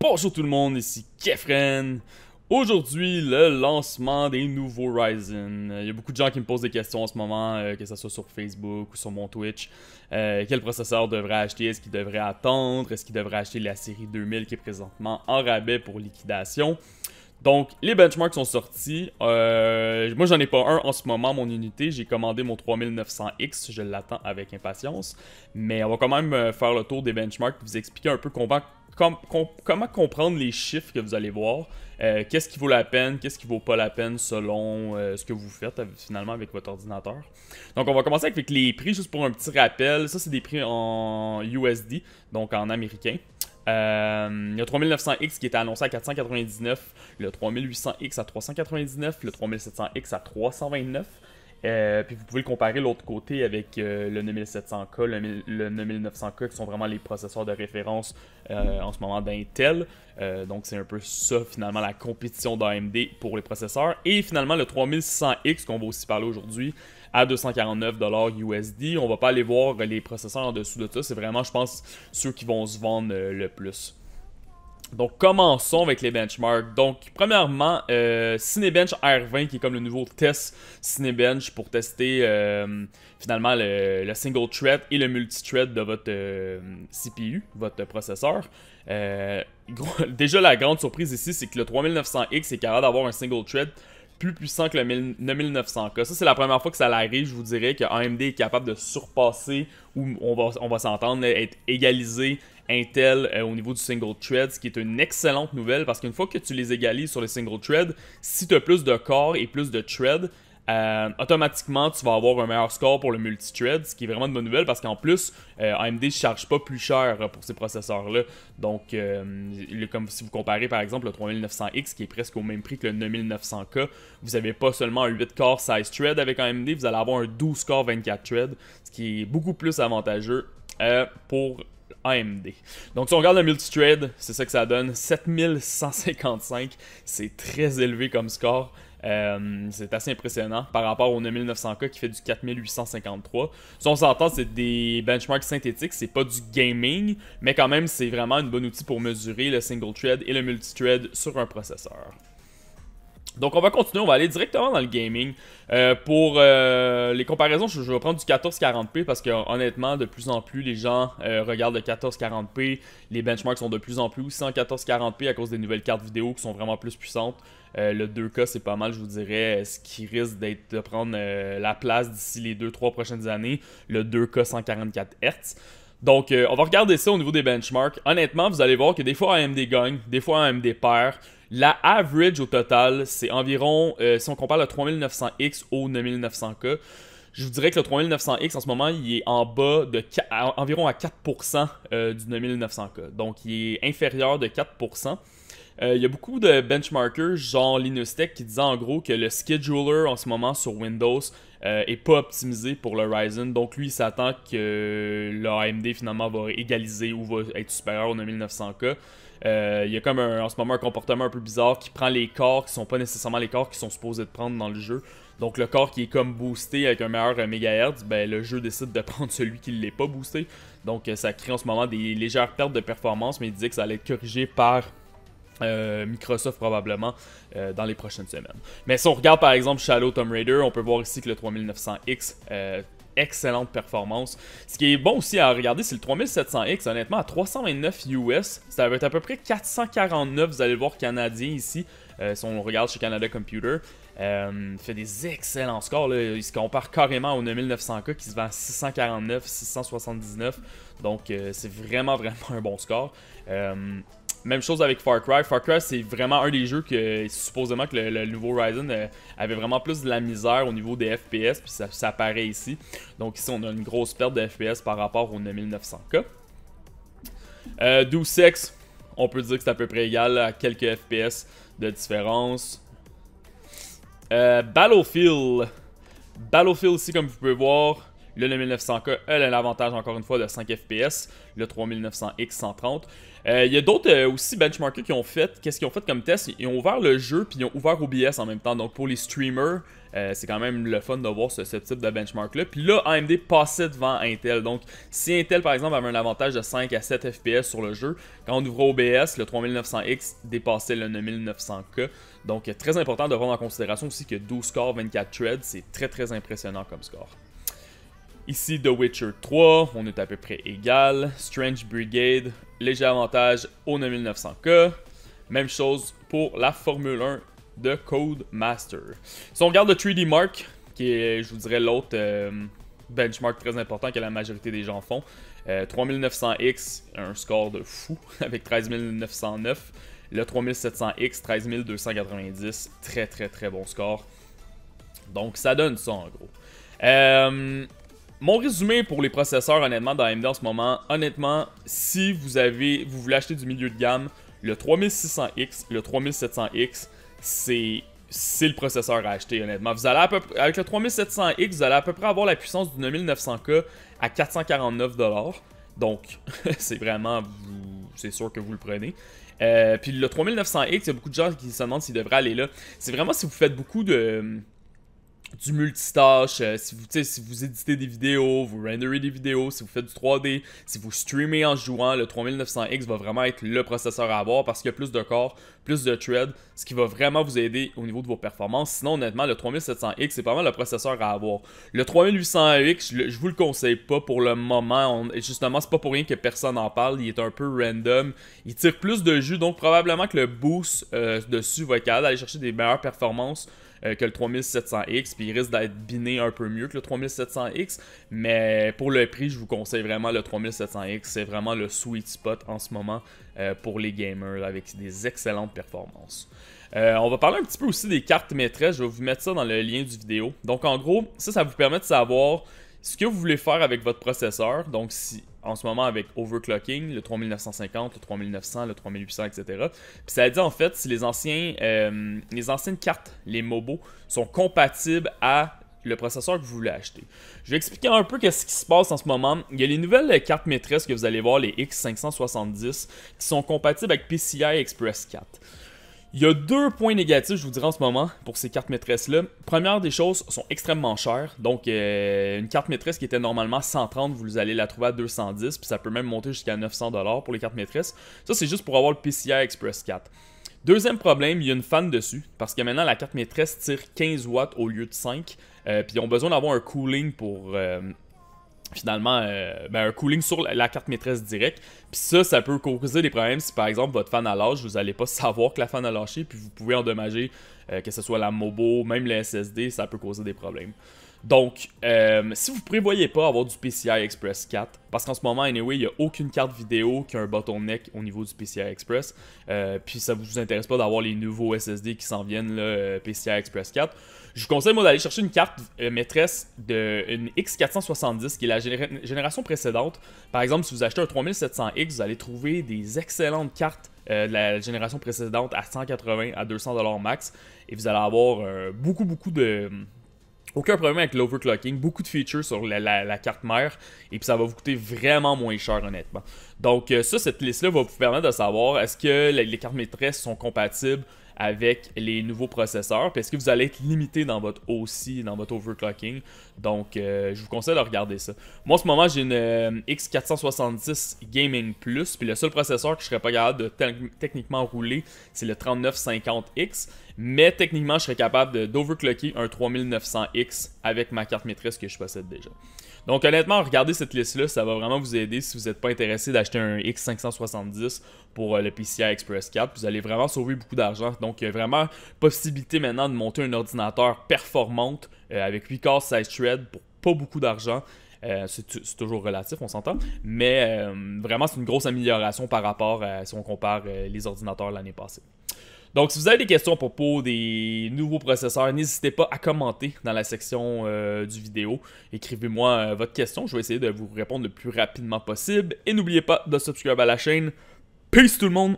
Bonjour tout le monde, ici Kefren. Aujourd'hui, le lancement des nouveaux Ryzen. Il euh, y a beaucoup de gens qui me posent des questions en ce moment, euh, que ce soit sur Facebook ou sur mon Twitch. Euh, quel processeur devrait acheter Est-ce qu'il devrait attendre Est-ce qu'il devrait acheter la série 2000 qui est présentement en rabais pour liquidation donc, les benchmarks sont sortis. Euh, moi, j'en ai pas un en ce moment, mon unité. J'ai commandé mon 3900X. Je l'attends avec impatience. Mais on va quand même euh, faire le tour des benchmarks, vous expliquer un peu comment, comment comprendre les chiffres que vous allez voir. Euh, qu'est-ce qui vaut la peine, qu'est-ce qui vaut pas la peine selon ce que vous faites finalement avec votre ordinateur. Donc on va commencer avec les prix, juste pour un petit rappel. Ça, c'est des prix en USD, donc en américain. Euh, le 3900X qui était annoncé à 499, le 3800X à 399, le 3700X à 329. Euh, puis vous pouvez le comparer l'autre côté avec euh, le 9700K, le, 9900K qui sont vraiment les processeurs de référence euh, en ce moment d'Intel. donc c'est un peu ça finalement la compétition d'AMD pour les processeurs. Et finalement le 3600X qu'on va aussi parler aujourd'hui, à 249 USD. On va pas aller voir les processeurs en dessous de ça. C'est vraiment, je pense, ceux qui vont se vendre euh, le plus. Donc, commençons avec les benchmarks. Donc, premièrement, euh, Cinebench R20, qui est comme le nouveau test Cinebench pour tester euh, finalement le, single thread et le multi thread de votre CPU, votre processeur. déjà, la grande surprise ici, c'est que le 3900X est capable d'avoir un single thread plus puissant que le 9900K. Ça, c'est la première fois que ça arrive, je vous dirais, que AMD est capable de surpasser, ou on va, on va s'entendre, être égalisé Intel euh, au niveau du single thread, ce qui est une excellente nouvelle parce qu'une fois que tu les égalises sur les single thread, si tu as plus de corps et plus de thread, euh, automatiquement, tu vas avoir un meilleur score pour le multithread, ce qui est vraiment de bonne nouvelle parce qu'en plus, euh, AMD ne charge pas plus cher euh, pour ces processeurs-là. Donc, comme si vous comparez par exemple le 3900X qui est presque au même prix que le 9900K, vous n'avez pas seulement un 8 core size thread avec AMD, vous allez avoir un 12 core 24 thread, ce qui est beaucoup plus avantageux pour AMD. Donc, si on regarde le multithread, c'est ça que ça donne 7155. C'est très élevé comme score. Euh, c'est assez impressionnant par rapport au 9900K qui fait du 4853. Si on s'entend, c'est des benchmarks synthétiques, c'est pas du gaming, mais quand même, c'est vraiment un bon outil pour mesurer le single thread et le multi-thread sur un processeur. Donc on va continuer, on va aller directement dans le gaming. Euh, pour euh, les comparaisons, je, vais prendre du 1440p parce que honnêtement, de plus en plus, les gens euh, regardent le 1440p. Les benchmarks sont de plus en plus aussi en 1440p à cause des nouvelles cartes vidéo qui sont vraiment plus puissantes. le 2K, c'est pas mal, je vous dirais, ce qui risque d'être de prendre la place d'ici les 2-3 prochaines années, le 2K 144 Hz. Donc, on va regarder ça au niveau des benchmarks. Honnêtement, vous allez voir que des fois AMD gagne, des fois AMD perd. La average au total, c'est environ, euh, si on compare le 3900X au 9900K, je vous dirais que le 3900X en ce moment, il est en bas de environ à 4% euh, du 9900K. Donc, il est inférieur de 4%. Euh, il y a beaucoup de benchmarkers, genre Linus qui disent en gros que le scheduler en ce moment sur Windows n'est est pas optimisé pour le Ryzen. Donc lui, il s'attend que le AMD finalement va égaliser ou va être supérieur au 9900K. Euh, il y a comme en ce moment un comportement un peu bizarre qui prend les corps qui sont pas nécessairement les corps qui sont supposés de prendre dans le jeu. Donc le corps qui est comme boosté avec un meilleur euh, mégahertz, ben le jeu décide de prendre celui qui ne l'est pas boosté. Donc euh, ça crée en ce moment des légères pertes de performance, mais il disait que ça allait être corrigé par Microsoft probablement dans les prochaines semaines. Mais si on regarde par exemple Shadow Tomb Raider, on peut voir ici que le 3900X excellente performance. Ce qui est bon aussi à regarder, c'est le 3700X, honnêtement, à 329 US, ça va être à peu près 449, vous allez voir, canadien ici, euh, si on regarde chez Canada Computer. Euh, fait des excellents scores. Il se compare carrément au 9900K qui se vend à 649, 679. Donc, euh, c'est vraiment, vraiment un bon score. Même chose avec Far Cry. Far Cry, c'est vraiment un des jeux que supposément que le, nouveau Ryzen euh, avait vraiment plus de la misère au niveau des FPS, puis ça, apparaît ici. Donc ici, on a une grosse perte de FPS par rapport au 9900K. Euh, on peut dire que c'est à peu près égal à quelques FPS de différence. Euh, Battlefield. Battlefield ici, comme vous pouvez voir, le 9900K, elle a l'avantage encore une fois de 5 FPS, le 3900X 130. Euh, il y a d'autres euh, aussi benchmarkers qui ont fait, qu'est-ce qu'ils ont fait comme test Ils ont ouvert le jeu puis ils ont ouvert OBS en même temps. Donc pour les streamers, euh, c'est quand même le fun de voir ce, type de benchmark-là. Puis là, AMD passait devant Intel. Donc, si Intel, par exemple, avait un avantage de 5 à 7 FPS sur le jeu, quand on ouvrait OBS, le 3900X dépassait le 9900K. Donc, très important de prendre en considération aussi que 12 scores, 24 threads, c'est très très impressionnant comme score. Ici, The Witcher 3, on est à peu près égal. Strange Brigade, léger avantage au 9900K. Même chose pour la Formule 1 de Codemaster. Si on regarde le 3D Mark, qui est, je vous dirais, l'autre euh, benchmark très important que la majorité des gens font, 3900X, euh, un score de fou avec 13909. Le 3700X, 13290, très très très bon score. Donc ça donne ça en gros. Euh, mon résumé pour les processeurs, honnêtement, dans AMD en ce moment, honnêtement, si vous avez, vous voulez acheter du milieu de gamme, le 3600X, le 3700X, c'est le processeur à acheter, honnêtement. Vous allez avec le 3700X, vous allez à peu près avoir la puissance du 9900K à 449$. Donc, c'est vraiment, c'est sûr que vous le prenez. Euh, puis le 3900X, il y a beaucoup de gens qui se demandent s'il devrait aller là. C'est vraiment si vous faites beaucoup de du multitâche, euh, si, vous, si vous éditez des vidéos, vous renderez des vidéos, si vous faites du 3D, si vous streamez en jouant, le 3900X va vraiment être le processeur à avoir parce qu'il y a plus de corps, plus de thread, ce qui va vraiment vous aider au niveau de vos performances. Sinon, honnêtement, le 3700X, c'est vraiment le processeur à avoir. Le 3800X, je, ne vous le conseille pas pour le moment. justement, c'est pas pour rien que personne en parle. Il est un peu random. Il tire plus de jus, donc probablement que le boost euh, dessus va être capable d'aller chercher des meilleures performances euh, que le 3700X, puis il risque d'être biné un peu mieux que le 3700X, mais pour le prix, je vous conseille vraiment le 3700X, c'est vraiment le sweet spot en ce moment euh, pour les gamers avec des excellentes performances. Euh, on va parler un petit peu aussi des cartes maîtresses, je vais vous mettre ça dans le lien du vidéo. Donc en gros, ça, ça vous permet de savoir ce que vous voulez faire avec votre processeur, donc si en ce moment avec overclocking, le 3950, le 3900, le 3800, etc. Puis ça dit en fait si les, anciens, euh, les anciennes cartes, les MOBOs sont compatibles à le processeur que vous voulez acheter. Je vais expliquer un peu ce qui se passe en ce moment. Il y a les nouvelles cartes maîtresses que vous allez voir, les X570, qui sont compatibles avec PCI Express 4. Il y a deux points négatifs, je vous dirais en ce moment, pour ces cartes maîtresses-là. Première des choses, sont extrêmement chères. Donc, euh, une carte maîtresse qui était normalement 130, vous allez la trouver à 210, puis ça peut même monter jusqu'à 900$ pour les cartes maîtresses. Ça, c'est juste pour avoir le PCI Express 4. Deuxième problème, il y a une fan dessus, parce que maintenant, la carte maîtresse tire 15 watts au lieu de 5, euh, puis ils ont besoin d'avoir un cooling pour... Euh, finalement euh, ben, un cooling sur la carte maîtresse directe. Puis ça, ça peut causer des problèmes si par exemple votre fan a lâche, vous n'allez pas savoir que la fan a lâché, puis vous pouvez endommager euh, que ce soit la MOBO, même le SSD, ça peut causer des problèmes. Donc, euh, si vous prévoyez pas avoir du PCI Express 4, parce qu'en ce moment, anyway, il n'y a aucune carte vidéo qui a un bottleneck au niveau du PCI Express, euh, puis ça vous intéresse pas d'avoir les nouveaux SSD qui s'en viennent, le euh, PCI Express 4, je vous conseille, moi, d'aller chercher une carte maîtresse de une X470, qui est la génération précédente. Par exemple, si vous achetez un 3700X, vous allez trouver des excellentes cartes de la génération précédente à 180 à 200$ max. Et vous allez avoir beaucoup, beaucoup de, aucun problème avec l'overclocking, beaucoup de features sur la, carte mère, et puis ça va vous coûter vraiment moins cher honnêtement. Donc euh, ça, cette liste-là va vous permettre de savoir est-ce que les, les cartes maîtresses sont compatibles avec les nouveaux processeurs, parce que vous allez être limité dans votre OC, dans votre overclocking. Donc, euh, je vous conseille de regarder ça. Moi, en ce moment, j'ai une euh, X470 Gaming Plus, puis le seul processeur que je serais pas capable de techniquement rouler, c'est le 3950X. Mais techniquement, je serais capable d'overclocker un 3900X avec ma carte maîtresse que je possède déjà. Donc honnêtement, regardez cette liste-là, ça va vraiment vous aider si vous n'êtes pas intéressé d'acheter un X570 pour euh, le PCI Express 4. Vous allez vraiment sauver beaucoup d'argent. Donc il y a vraiment possibilité maintenant de monter un ordinateur performant euh, avec 8 cores, 16 threads pour pas beaucoup d'argent. Euh, c'est toujours relatif, on s'entend. Mais vraiment, c'est une grosse amélioration par rapport à si on compare les ordinateurs l'année passée. Donc, si vous avez des questions à propos des nouveaux processeurs, n'hésitez pas à commenter dans la section euh, du vidéo. Écrivez-moi euh, votre question, je vais essayer de vous répondre le plus rapidement possible. Et n'oubliez pas de vous abonner à la chaîne. Peace tout le monde!